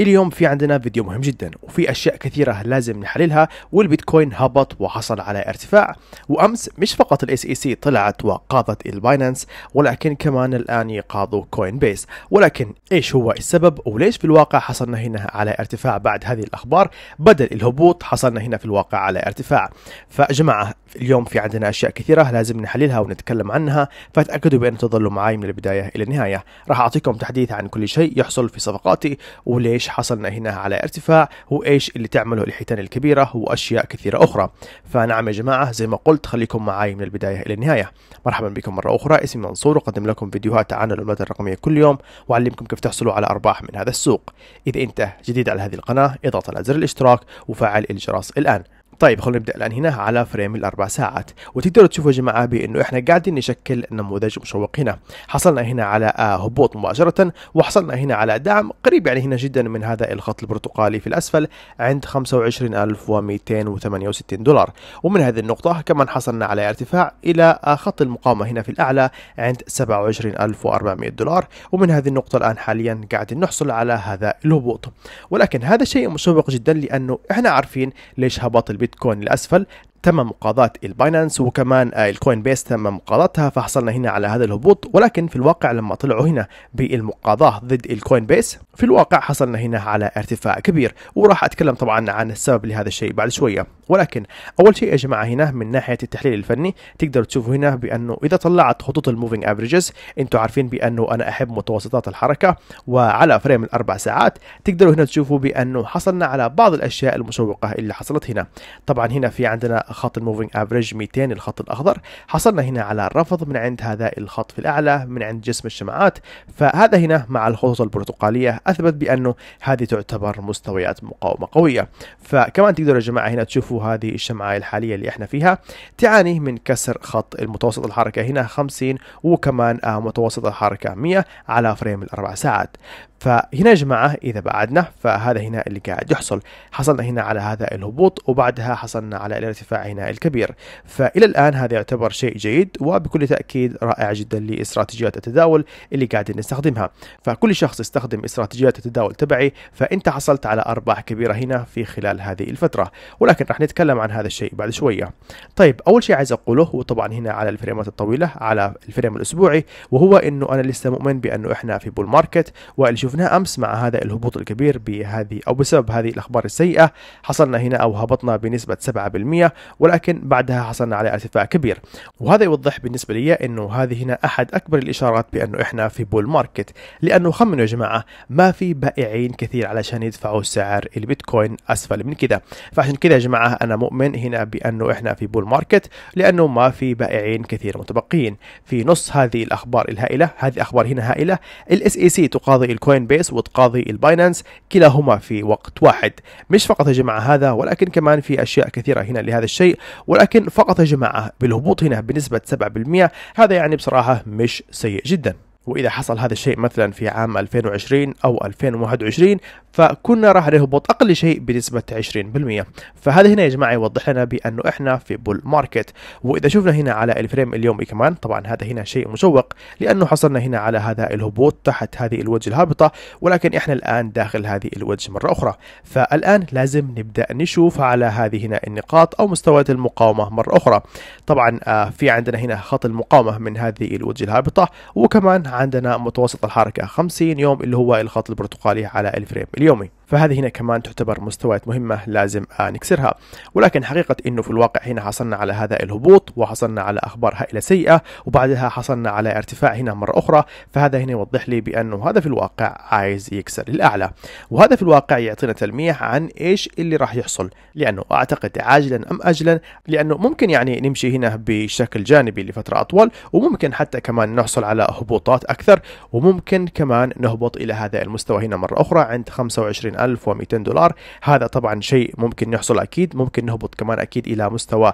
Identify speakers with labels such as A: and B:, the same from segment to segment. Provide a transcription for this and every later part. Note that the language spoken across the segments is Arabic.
A: اليوم في عندنا فيديو مهم جدا وفي اشياء كثيره لازم نحللها والبيتكوين هبط وحصل على ارتفاع وامس مش فقط الاس اي سي طلعت وقاضت الباينانس ولكن كمان الان يقاضوا كوين بيس ولكن ايش هو السبب وليش في الواقع حصلنا هنا على ارتفاع بعد هذه الاخبار بدل الهبوط حصلنا هنا في الواقع على ارتفاع فجماعه اليوم في عندنا أشياء كثيرة لازم نحللها ونتكلم عنها فتأكدوا بأن تظلوا معي من البداية إلى النهاية راح أعطيكم تحديث عن كل شيء يحصل في صفقاتي وليش حصلنا هنا على ارتفاع وإيش اللي تعمله الحيتان الكبيرة وأشياء كثيرة أخرى فنعم يا جماعة زي ما قلت خليكم معي من البداية إلى النهاية مرحبا بكم مرة أخرى اسمي منصور اقدم لكم فيديوهات عن العملات الرقمية كل يوم وأعلمكم كيف تحصلوا على أرباح من هذا السوق إذا أنت جديد على هذه القناة اضغط على زر الاشتراك وفعل الجرس الآن طيب خلونا نبدا الان هنا على فريم الاربع ساعات وتقدروا تشوفوا يا جماعه بانه احنا قاعدين نشكل نموذج مشوق هنا حصلنا هنا على آه، هبوط مباشره وحصلنا هنا على دعم قريب يعني هنا جدا من هذا الخط البرتقالي في الاسفل عند 25268 دولار ومن هذه النقطه كمان حصلنا على ارتفاع الى آه، خط المقاومه هنا في الاعلى عند 27400 دولار ومن هذه النقطه الان حاليا قاعدين نحصل على هذا الهبوط ولكن هذا شيء مشوق جدا لانه احنا عارفين ليش هبط البيت البيتكوين الاسفل تم مقاضاة الباينانس وكمان آه، الكوين بيس تم مقاضاتها فحصلنا هنا على هذا الهبوط ولكن في الواقع لما طلعوا هنا بالمقاضاة ضد الكوين بيس في الواقع حصلنا هنا على ارتفاع كبير وراح اتكلم طبعا عن السبب لهذا الشيء بعد شوية ولكن اول شيء يا جماعه هنا من ناحيه التحليل الفني تقدروا تشوفوا هنا بانه اذا طلعت خطوط الموفينج افريجز انتم عارفين بانه انا احب متوسطات الحركه وعلى فريم الاربع ساعات تقدروا هنا تشوفوا بانه حصلنا على بعض الاشياء المشوقه اللي حصلت هنا طبعا هنا في عندنا خط الموفينج افريج 200 الخط الاخضر حصلنا هنا على رفض من عند هذا الخط في الاعلى من عند جسم الشمعات فهذا هنا مع الخطوط البرتقاليه اثبت بانه هذه تعتبر مستويات مقاومه قويه فكمان تقدروا يا جماعه هنا تشوفوا هذه الشمعة الحالية اللي احنا فيها تعاني من كسر خط المتوسط الحركة هنا 50 وكمان آه، متوسط الحركة 100 على فريم الأربع ساعات فهنا يا جماعة إذا بعدنا فهذا هنا اللي قاعد يحصل حصلنا هنا على هذا الهبوط وبعدها حصلنا على الارتفاع هنا الكبير فإلى الآن هذا يعتبر شيء جيد وبكل تأكيد رائع جدا لاستراتيجيات التداول اللي قاعدين نستخدمها فكل شخص يستخدم استراتيجيات التداول تبعي فأنت حصلت على أرباح كبيرة هنا في خلال هذه الفترة ولكن راح نتكلم عن هذا الشيء بعد شوية طيب أول شيء عايز أقوله وطبعا هنا على الفريمات الطويلة على الفريم الأسبوعي وهو أنه أنا لسه مؤمن بأنه إحنا في بول ماركت والجو شفناه امس مع هذا الهبوط الكبير بهذه او بسبب هذه الاخبار السيئه حصلنا هنا او هبطنا بنسبه 7% ولكن بعدها حصلنا على ارتفاع كبير وهذا يوضح بالنسبه لي انه هذه هنا احد اكبر الاشارات بانه احنا في بول ماركت لانه خمنوا يا جماعه ما في بائعين كثير علشان يدفعوا سعر البيتكوين اسفل من كذا فعشان كذا يا جماعه انا مؤمن هنا بانه احنا في بول ماركت لانه ما في بائعين كثير متبقين في نص هذه الاخبار الهائله هذه اخبار هنا هائله الاس اي سي e تقاضي الكوين كوين بيس وتقاضي الباينانس كلاهما في وقت واحد مش فقط يا جماعة هذا ولكن كمان في أشياء كثيرة هنا لهذا الشيء ولكن فقط يا جماعة بالهبوط هنا بنسبة 7% هذا يعني بصراحة مش سيء جدا وإذا حصل هذا الشيء مثلا في عام 2020 أو 2021 فكنا راح نهبط أقل شيء بنسبة 20% فهذا هنا يا جماعة يوضح لنا بأنه إحنا في بول ماركت وإذا شفنا هنا على الفريم اليومي كمان طبعا هذا هنا شيء مشوق لأنه حصلنا هنا على هذا الهبوط تحت هذه الوجه الهابطة ولكن إحنا الآن داخل هذه الوجه مرة أخرى فالآن لازم نبدأ نشوف على هذه هنا النقاط أو مستويات المقاومة مرة أخرى طبعا آه، في عندنا هنا خط المقاومة من هذه الوجه الهابطة وكمان عندنا متوسط الحركة 50 يوم اللي هو الخط البرتقالي على الفريم اليومي فهذه هنا كمان تعتبر مستويات مهمة لازم آه، نكسرها ولكن حقيقة أنه في الواقع هنا حصلنا على هذا الهبوط وحصلنا على أخبار هائلة سيئة وبعدها حصلنا على ارتفاع هنا مرة أخرى فهذا هنا يوضح لي بأنه هذا في الواقع عايز يكسر الأعلى وهذا في الواقع يعطينا تلميح عن إيش اللي راح يحصل لأنه أعتقد عاجلا أم أجلا لأنه ممكن يعني نمشي هنا بشكل جانبي لفترة أطول وممكن حتى كمان نحصل على هبوطات أكثر وممكن كمان نهبط إلى هذا المستوى هنا مرة أخرى عند 25 2200 دولار هذا طبعا شيء ممكن يحصل اكيد ممكن نهبط كمان اكيد الى مستوى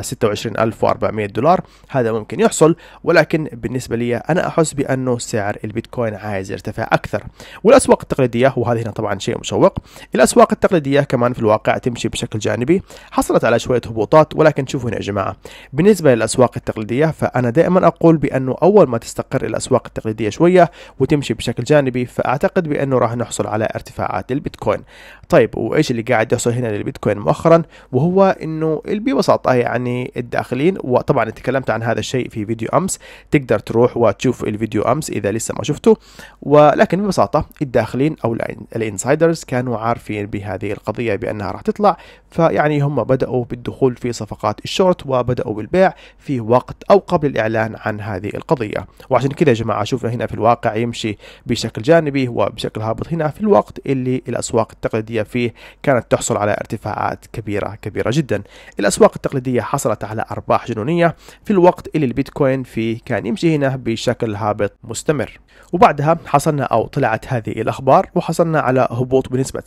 A: 26400 آه، دولار هذا ممكن يحصل ولكن بالنسبه لي انا احس بانه سعر البيتكوين عايز يرتفع اكثر والاسواق التقليديه وهذا هنا طبعا شيء مشوق الاسواق التقليديه كمان في الواقع تمشي بشكل جانبي حصلت على شويه هبوطات ولكن شوفوا هنا يا جماعه بالنسبه للاسواق التقليديه فانا دائما اقول بانه اول ما تستقر الاسواق التقليديه شويه وتمشي بشكل جانبي فاعتقد بانه راح نحصل على ارتفاعات البيتكوين طيب وايش اللي قاعد يحصل هنا للبيتكوين مؤخرا وهو انه ببساطه يعني الداخلين وطبعا تكلمت عن هذا الشيء في فيديو امس تقدر تروح وتشوف الفيديو امس اذا لسه ما شفته ولكن ببساطه الداخلين او الانسايدرز كانوا عارفين بهذه القضيه بانها راح تطلع فيعني هم بداوا بالدخول في صفقات الشورت وبداوا بالبيع في وقت او قبل الاعلان عن هذه القضيه وعشان كذا يا جماعه شوفنا هنا في الواقع يمشي بشكل جانبي وبشكل هابط هنا في الوقت اللي الأسواق التقليدية فيه كانت تحصل على ارتفاعات كبيرة كبيرة جدا الأسواق التقليدية حصلت على أرباح جنونية في الوقت اللي البيتكوين فيه كان يمشي هنا بشكل هابط مستمر وبعدها حصلنا أو طلعت هذه الأخبار وحصلنا على هبوط بنسبة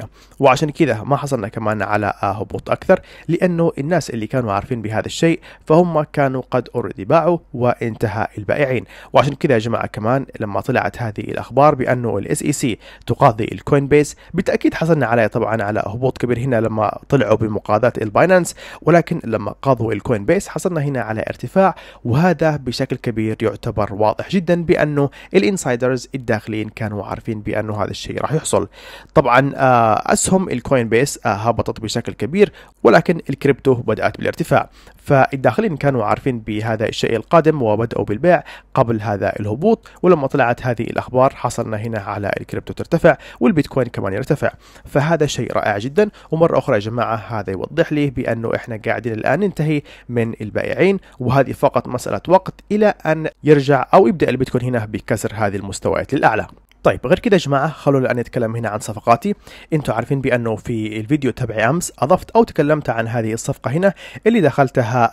A: 7% وعشان كذا ما حصلنا كمان على هبوط أكثر لأنه الناس اللي كانوا عارفين بهذا الشيء فهم كانوا قد اوريدي باعوا وانتهى البائعين وعشان كذا يا جماعة كمان لما طلعت هذه الأخبار بأنه الاس اي سي e تقاضي الكوين بيس بالتاكيد حصلنا عليه طبعا على هبوط كبير هنا لما طلعوا بمقاضاه الباينانس ولكن لما قاضوا الكوين بيس حصلنا هنا على ارتفاع وهذا بشكل كبير يعتبر واضح جدا بانه الانسايدرز الداخلين كانوا عارفين بانه هذا الشيء راح يحصل طبعا آه، اسهم الكوين بيس آه، هبطت بشكل كبير ولكن الكريبتو بدات بالارتفاع فالداخلين كانوا عارفين بهذا الشيء القادم وبدأوا بالبيع قبل هذا الهبوط ولما طلعت هذه الأخبار حصلنا هنا على الكريبتو ترتفع والبيتكوين كمان يرتفع فهذا شيء رائع جدا ومرة أخرى يا جماعة هذا يوضح لي بأنه إحنا قاعدين الآن ننتهي من البائعين وهذه فقط مسألة وقت إلى أن يرجع أو يبدأ البيتكوين هنا بكسر هذه المستويات للأعلى طيب غير كده يا جماعه خلونا الان نتكلم هنا عن صفقاتي انتم عارفين بانه في الفيديو تبعي امس اضفت او تكلمت عن هذه الصفقه هنا اللي دخلتها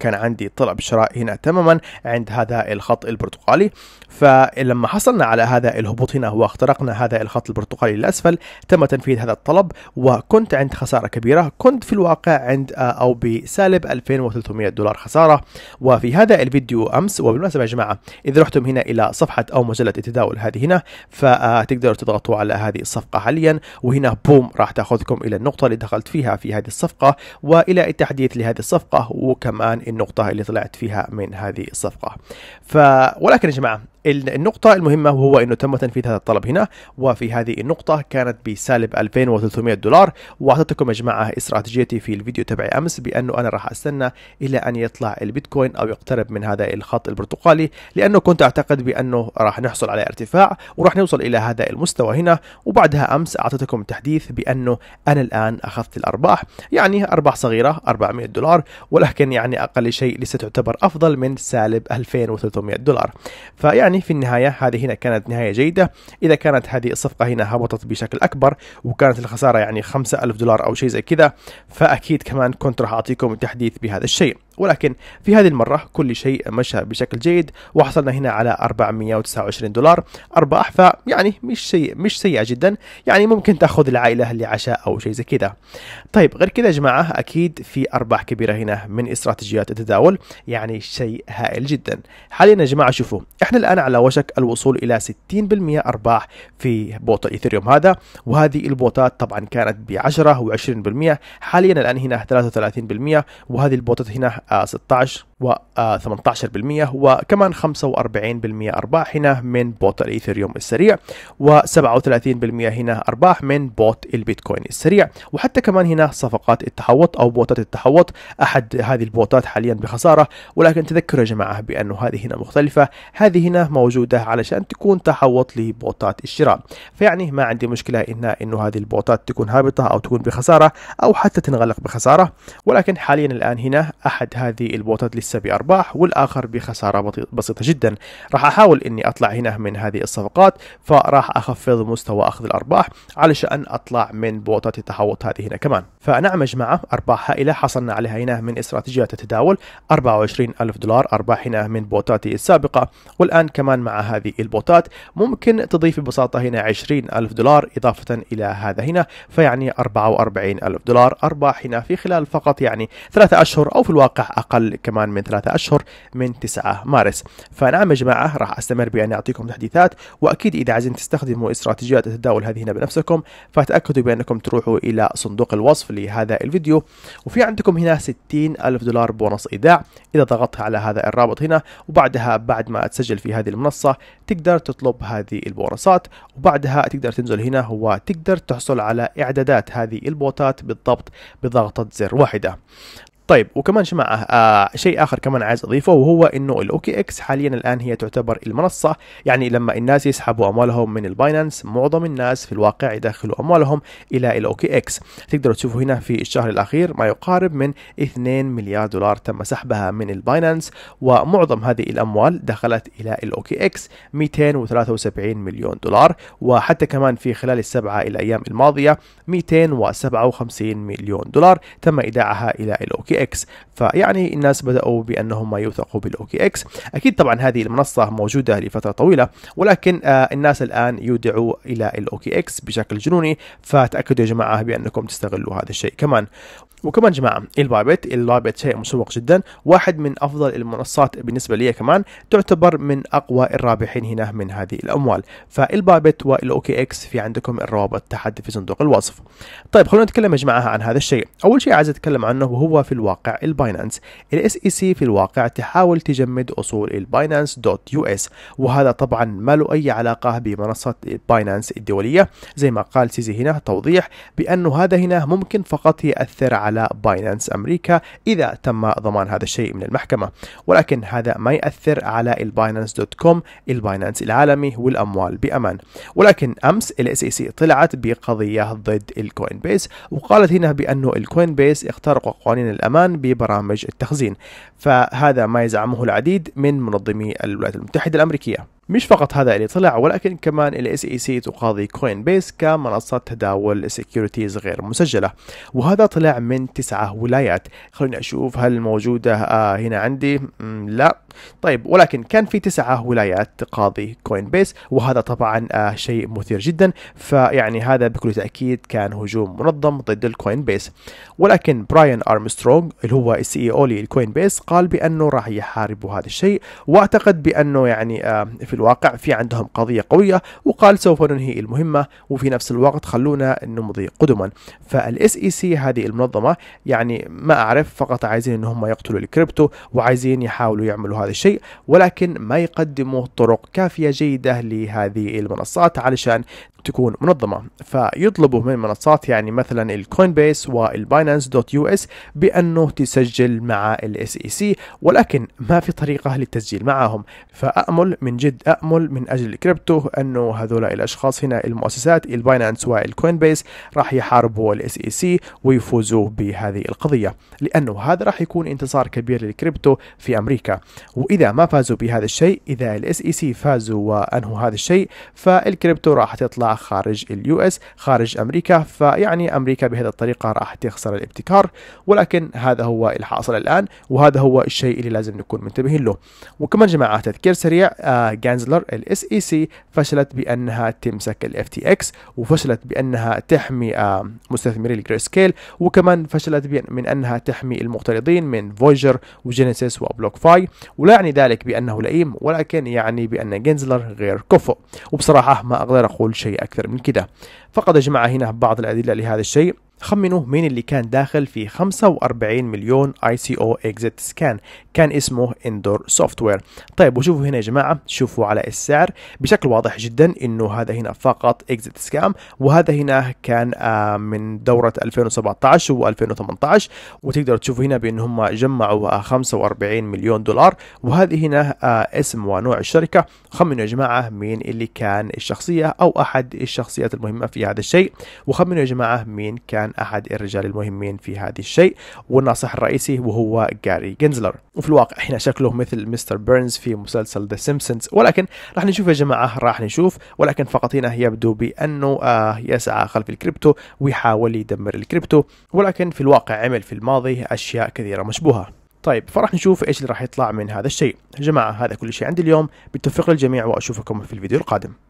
A: كان عندي طلب شراء هنا تماما عند هذا الخط البرتقالي فلما حصلنا على هذا الهبوط هنا واخترقنا هذا الخط البرتقالي للاسفل تم تنفيذ هذا الطلب وكنت عند خساره كبيره كنت في الواقع عند آه، او بسالب 2300 دولار خساره وفي هذا الفيديو امس وبالمناسبه يا جماعه اذا رحتم هنا الى صفحه او مجله التداول هذه هنا فتقدروا تضغطوا على هذه الصفقة حاليا وهنا بوم راح تاخذكم الى النقطة اللي دخلت فيها في هذه الصفقة والى التحديث لهذه الصفقة وكمان النقطة اللي طلعت فيها من هذه الصفقة ف ولكن يا جماعة النقطة المهمة وهو أنه تم تنفيذ هذا الطلب هنا وفي هذه النقطة كانت بسالب 2300 دولار وأعطيتكم يا جماعة استراتيجيتي في الفيديو تبعي أمس بأنه أنا راح أستنى إلى أن يطلع البيتكوين أو يقترب من هذا الخط البرتقالي لأنه كنت أعتقد بأنه راح نحصل على ارتفاع وراح نوصل إلى هذا المستوى هنا وبعدها أمس أعطيتكم تحديث بأنه أنا الآن أخذت الأرباح يعني أرباح صغيرة 400 دولار ولكن يعني أقل شيء لسه تعتبر أفضل من سالب 2300 دولار فيعني يعني في النهاية هذه هنا كانت نهاية جيدة إذا كانت هذه الصفقة هنا هبطت بشكل أكبر وكانت الخسارة يعني 5000 دولار أو شيء زي كذا فأكيد كمان كنت راح أعطيكم تحديث بهذا الشيء ولكن في هذه المرة كل شيء مشى بشكل جيد وحصلنا هنا على 429 دولار أربع أحفاء يعني مش سيء مش سيئة جدا يعني ممكن تأخذ العائلة لعشاء أو شيء زي كذا طيب غير كذا يا جماعة أكيد في أرباح كبيرة هنا من استراتيجيات التداول يعني شيء هائل جدا حاليا يا جماعة شوفوا احنا الآن على وشك الوصول إلى 60% أرباح في بوط إيثيريوم هذا وهذه البوطات طبعا كانت ب 10 و20% حاليا الآن هنا 33% وهذه البوطات هنا 16 آه، و 18% آه، وكمان 45% أرباح هنا من بوت الإيثريوم السريع و37% هنا أرباح من بوت البيتكوين السريع وحتى كمان هنا صفقات التحوط أو بوتات التحوط أحد هذه البوتات حاليا بخسارة ولكن تذكروا يا جماعة بأنه هذه هنا مختلفة هذه هنا موجودة علشان تكون تحوط لبوتات الشراء فيعني ما عندي مشكلة إن إنه هذه البوتات تكون هابطة أو تكون بخسارة أو حتى تنغلق بخسارة ولكن حاليا الآن هنا أحد هذه البوتات لسه بأرباح بارباح والآخر بخسارة بسيطة جدا راح أحاول أني أطلع هنا من هذه الصفقات فراح أخفض مستوى أخذ الأرباح علشان أطلع من بوطات التحوط هذه هنا كمان فنعم يا جماعة أرباح هائلة حصلنا عليها هنا من استراتيجيات التداول 24 ألف دولار أرباح هنا من بوتاتي السابقة والآن كمان مع هذه البوتات ممكن تضيف ببساطة هنا 20 ألف دولار إضافة إلى هذا هنا فيعني 44 ألف دولار أرباح هنا في خلال فقط يعني ثلاثة أشهر أو في الواقع أقل كمان من ثلاثة أشهر أشهر من 9 مارس فنعم يا جماعة راح أستمر بأن أعطيكم تحديثات وأكيد إذا عايزين تستخدموا استراتيجيات التداول هذه هنا بنفسكم فتأكدوا بأنكم تروحوا إلى صندوق الوصف لهذا الفيديو وفي عندكم هنا 60 ألف دولار بونص إيداع إذا ضغطت على هذا الرابط هنا وبعدها بعد ما تسجل في هذه المنصة تقدر تطلب هذه البونصات وبعدها تقدر تنزل هنا هو تقدر تحصل على إعدادات هذه البوتات بالضبط بضغطة زر واحدة طيب وكمان شمع آه،, آه شيء اخر كمان عايز اضيفه وهو انه الاوكي اكس حاليا الان هي تعتبر المنصه يعني لما الناس يسحبوا اموالهم من الباينانس معظم الناس في الواقع يدخلوا اموالهم الى الاوكي اكس تقدروا تشوفوا هنا في الشهر الاخير ما يقارب من 2 مليار دولار تم سحبها من الباينانس ومعظم هذه الاموال دخلت الى الاوكي اكس 273 مليون دولار وحتى كمان في خلال السبعه الايام الماضيه 257 مليون دولار تم ايداعها الى الاوكي اكس فيعني الناس بداوا بانهم يوثقوا بالاوكي اكس اكيد طبعا هذه المنصه موجوده لفتره طويله ولكن آه، الناس الان يودعوا الى الاوكي اكس بشكل جنوني فتاكدوا يا جماعه بانكم تستغلوا هذا الشيء كمان وكمان جماعة البايبت البايبت شيء مسوق جدا واحد من أفضل المنصات بالنسبة لي كمان تعتبر من أقوى الرابحين هنا من هذه الأموال فالبايبت والأوكي إكس في عندكم الروابط تحت في صندوق الوصف طيب خلونا نتكلم يا جماعة عن هذا الشيء أول شيء عايز أتكلم عنه وهو في الواقع الباينانس الاس اي سي في الواقع تحاول تجمد أصول الباينانس دوت يو اس وهذا طبعا ما له أي علاقة بمنصة الباينانس الدولية زي ما قال سيزي هنا توضيح بأنه هذا هنا ممكن فقط يأثر على على باينانس أمريكا إذا تم ضمان هذا الشيء من المحكمة ولكن هذا ما يأثر على الباينانس دوت كوم الباينانس العالمي والأموال بأمان ولكن أمس الاس اي سي e طلعت بقضية ضد الكوين بيس وقالت هنا بأنه الكوين بيس اخترق قوانين الأمان ببرامج التخزين فهذا ما يزعمه العديد من منظمي الولايات المتحدة الأمريكية مش فقط هذا اللي طلع ولكن كمان ال SEC تقاضي كوين بيس كمنصة تداول سكيورتيز غير مسجلة وهذا طلع من تسعة ولايات خلوني أشوف هل موجودة آه هنا عندي لا طيب ولكن كان في تسعة ولايات تقاضي كوين بيس وهذا طبعا آه شيء مثير جدا فيعني هذا بكل تأكيد كان هجوم منظم ضد الكوين بيس ولكن براين أرمسترونغ اللي هو السي او للكوين بيس قال بأنه راح يحاربوا هذا الشيء وأعتقد بأنه يعني آه في الواقع في عندهم قضية قوية وقال سوف ننهي المهمة وفي نفس الوقت خلونا نمضي قدما فالاس اي سي e هذه المنظمة يعني ما أعرف فقط عايزين أن هم يقتلوا الكريبتو وعايزين يحاولوا يعملوا هذا الشيء ولكن ما يقدموا طرق كافية جيدة لهذه المنصات علشان تكون منظمة فيطلبوا من منصات يعني مثلا الكوين بيس والباينانس دوت يو اس بأنه تسجل مع الاس اي سي e ولكن ما في طريقة للتسجيل معهم فامل من جد امل من أجل الكريبتو أنه هذول الأشخاص هنا المؤسسات الباينانس والكوين بيس راح يحاربوا الاس اي سي e ويفوزوا بهذه القضية لأنه هذا راح يكون انتصار كبير للكريبتو في أمريكا وإذا ما فازوا بهذا الشيء إذا الاس اي سي e فازوا وأنهوا هذا الشيء فالكريبتو راح تطلع خارج اليو اس خارج امريكا فيعني امريكا بهذه الطريقه راح تخسر الابتكار ولكن هذا هو الحاصل الان وهذا هو الشيء اللي لازم نكون منتبهين له وكمان جماعه تذكير سريع آه جانزلر الاس اي سي فشلت بانها تمسك الاف تي اكس وفشلت بانها تحمي آه مستثمري الجري سكيل وكمان فشلت من انها تحمي المقترضين من فويجر وجينيسيس وبلوك فاي ولا يعني ذلك بانه لئيم ولكن يعني بان جانزلر غير كفؤ وبصراحه ما اقدر اقول شيء اكثر من كذا فقد جمع هنا بعض الأدلة لهذا الشيء خمنوا مين اللي كان داخل في 45 مليون اي سي او اكزيت سكان كان اسمه اندور سوفت وير طيب وشوفوا هنا يا جماعه شوفوا على السعر بشكل واضح جدا انه هذا هنا فقط اكزيت سكام وهذا هنا كان آه، من دوره 2017 و2018 وتقدروا تشوفوا هنا بان هم جمعوا 45 آه، مليون دولار وهذه هنا آه، اسم ونوع الشركه خمنوا يا جماعه مين اللي كان الشخصيه او احد الشخصيات المهمه في هذا الشيء وخمنوا يا جماعة مين كان أحد الرجال المهمين في هذا الشيء والناصح الرئيسي وهو جاري جينزلر وفي الواقع هنا شكله مثل مستر بيرنز في مسلسل ذا سيمبسونز ولكن راح نشوف يا جماعة راح نشوف ولكن فقط هنا يبدو بأنه آه يسعى خلف الكريبتو ويحاول يدمر الكريبتو ولكن في الواقع عمل في الماضي أشياء كثيرة مشبوهة طيب فراح نشوف ايش اللي راح يطلع من هذا الشيء يا جماعه هذا كل شيء عندي اليوم بالتوفيق للجميع واشوفكم في الفيديو القادم